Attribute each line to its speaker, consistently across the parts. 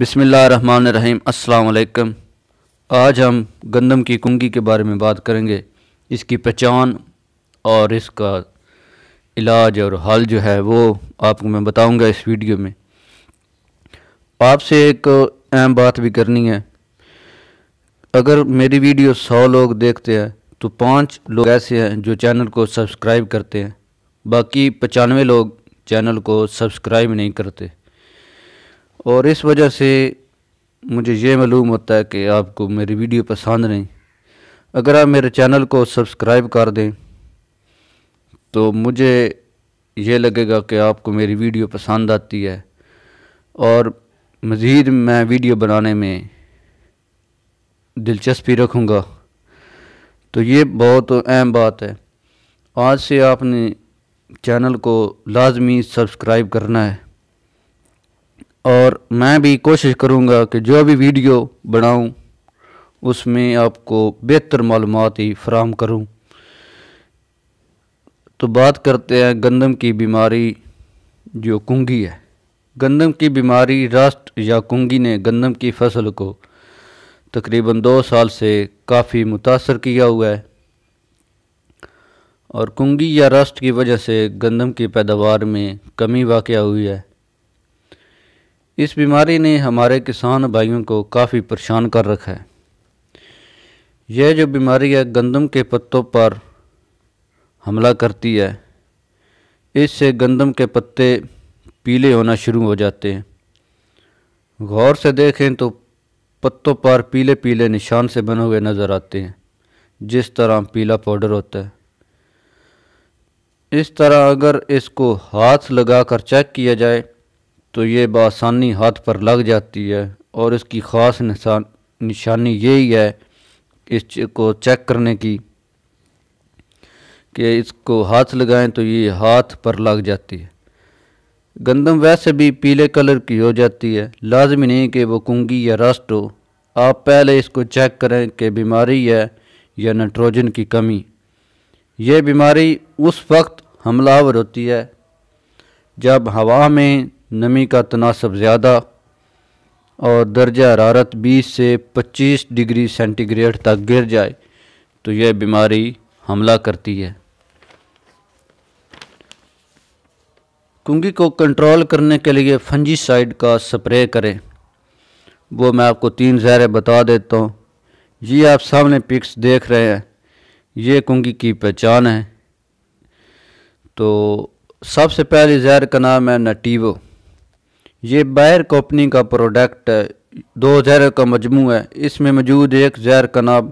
Speaker 1: बिसमीम् अल्लाम आज हम गंदम की कुंगी के बारे में बात करेंगे इसकी पहचान और इसका इलाज और हल जो है वो आपको मैं बताऊंगा इस वीडियो में आपसे एक अहम बात भी करनी है अगर मेरी वीडियो सौ लोग देखते हैं तो पाँच लोग ऐसे हैं जो चैनल को सब्सक्राइब करते हैं बाकी पचानवे लोग चैनल को सब्सक्राइब नहीं करते और इस वजह से मुझे ये मालूम होता है कि आपको मेरी वीडियो पसंद नहीं अगर आप मेरे चैनल को सब्सक्राइब कर दें तो मुझे ये लगेगा कि आपको मेरी वीडियो पसंद आती है और मज़ीद मैं वीडियो बनाने में दिलचस्पी रखूँगा तो ये बहुत अहम बात है आज से आपने चैनल को लाजमी सब्सक्राइब करना है और मैं भी कोशिश करूँगा कि जो भी वीडियो बनाऊँ उसमें आपको बेहतर मालूम ही फ्राहम करूँ तो बात करते हैं गंदम की बीमारी जो कुंगी है गंदम की बीमारी राष्ट्र या कुंगी ने गंदम की फसल को तकरीबन दो साल से काफ़ी मुतासर किया हुआ है और कुंगी या राष्ट्र की वजह से गंदम की पैदावार में कमी वाक़ हुई है इस बीमारी ने हमारे किसान भाइयों को काफ़ी परेशान कर रखा है यह जो बीमारी है गंदम के पत्तों पर हमला करती है इससे गंदम के पत्ते पीले होना शुरू हो जाते हैं गौर से देखें तो पत्तों पर पीले पीले निशान से बने हुए नज़र आते हैं जिस तरह पीला पाउडर होता है इस तरह अगर इसको हाथ लगा कर चेक किया जाए तो ये बसानी हाथ पर लग जाती है और इसकी ख़ास निशानी यही है इस को चेक करने की कि इसको हाथ लगाएं तो ये हाथ पर लग जाती है गंदम वैसे भी पीले कलर की हो जाती है लाजमी नहीं कि वो कुंगी या रस्ट हो आप पहले इसको चेक करें कि बीमारी है या नाइट्रोजन की कमी यह बीमारी उस वक्त हमलावर होती है जब हवा में नमी का तनासब ज़्यादा और दर्ज हरारत 20 से 25 डिग्री सेंटीग्रेड तक गिर जाए तो यह बीमारी हमला करती है कुंगी को कंट्रोल करने के लिए फंजी साइड का स्प्रे करें वो मैं आपको तीन जहरें बता देता हूँ ये आप सामने पिक्स देख रहे हैं ये कुंगी की पहचान है तो सबसे पहले जहर का नाम है नटीवो ये बायर कंपनी का प्रोडक्ट है दो हज़ार का मजमू है इसमें मौजूद एक ज़हर का नाम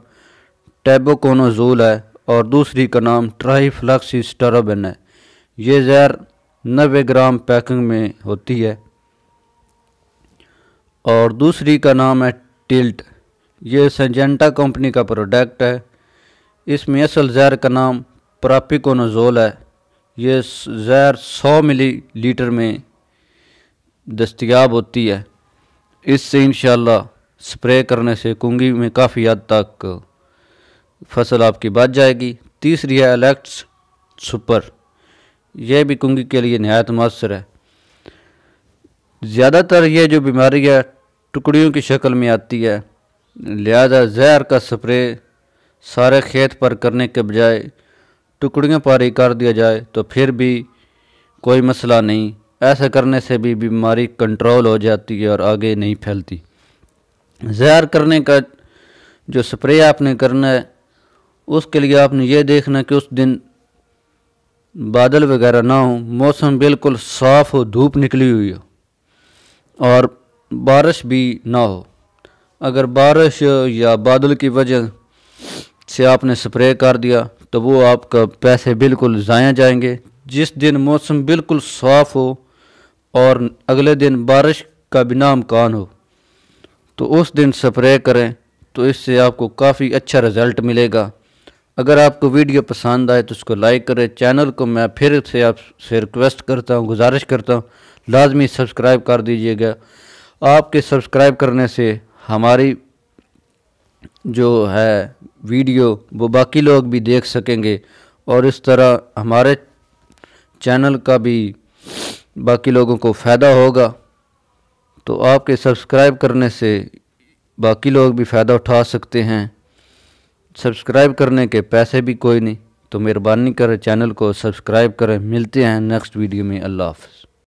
Speaker 1: टेबोकोनोजोल है और दूसरी का नाम फ्लैक्सी स्टरोबन है ये ज़हर नबे ग्राम पैकिंग में होती है और दूसरी का नाम है टिल्ट ये सेंजेंटा कंपनी का प्रोडक्ट है इसमें असल ज़हर का नाम प्रापिकोनोजोल है ये ज़हर 100 मिली लीटर में दस्तियाब होती है इससे इन स्प्रे करने से कुंगी में काफ़ी हद तक फसल आपकी बच जाएगी तीसरी है एलेक्ट्स सुपर यह भी कुंगी के लिए नहायत मौसर है ज़्यादातर यह जो बीमारी है टुकड़ियों की शक्ल में आती है लिहाजा जहर का स्प्रे सारे खेत पर करने के बजाय टुकड़ियों पर ही कर दिया जाए तो फिर भी कोई मसला नहीं ऐसा करने से भी बीमारी कंट्रोल हो जाती है और आगे नहीं फैलती ज़हर करने का जो स्प्रे आपने करना है उसके लिए आपने ये देखना कि उस दिन बादल वगैरह ना हो मौसम बिल्कुल साफ़ हो धूप निकली हुई हो और बारिश भी ना हो अगर बारिश या बादल की वजह से आपने स्प्रे कर दिया तो वो आपका पैसे बिल्कुल ज़ाया जाएंगे जिस दिन मौसम बिल्कुल साफ़ हो और अगले दिन बारिश का भी नाम कान हो तो उस दिन स्प्रे करें तो इससे आपको काफ़ी अच्छा रिज़ल्ट मिलेगा अगर आपको वीडियो पसंद आए तो उसको लाइक करें चैनल को मैं फिर से आपसे रिक्वेस्ट करता हूँ गुजारिश करता हूँ लाजमी सब्सक्राइब कर दीजिएगा आपके सब्सक्राइब करने से हमारी जो है वीडियो वो बाकी लोग भी देख सकेंगे और इस तरह हमारे चैनल का भी बाकी लोगों को फ़ायदा होगा तो आपके सब्सक्राइब करने से बाकी लोग भी फ़ायदा उठा सकते हैं सब्सक्राइब करने के पैसे भी कोई नहीं तो मेहरबानी करें चैनल को सब्सक्राइब करें मिलते हैं नेक्स्ट वीडियो में अल्लाह हाफ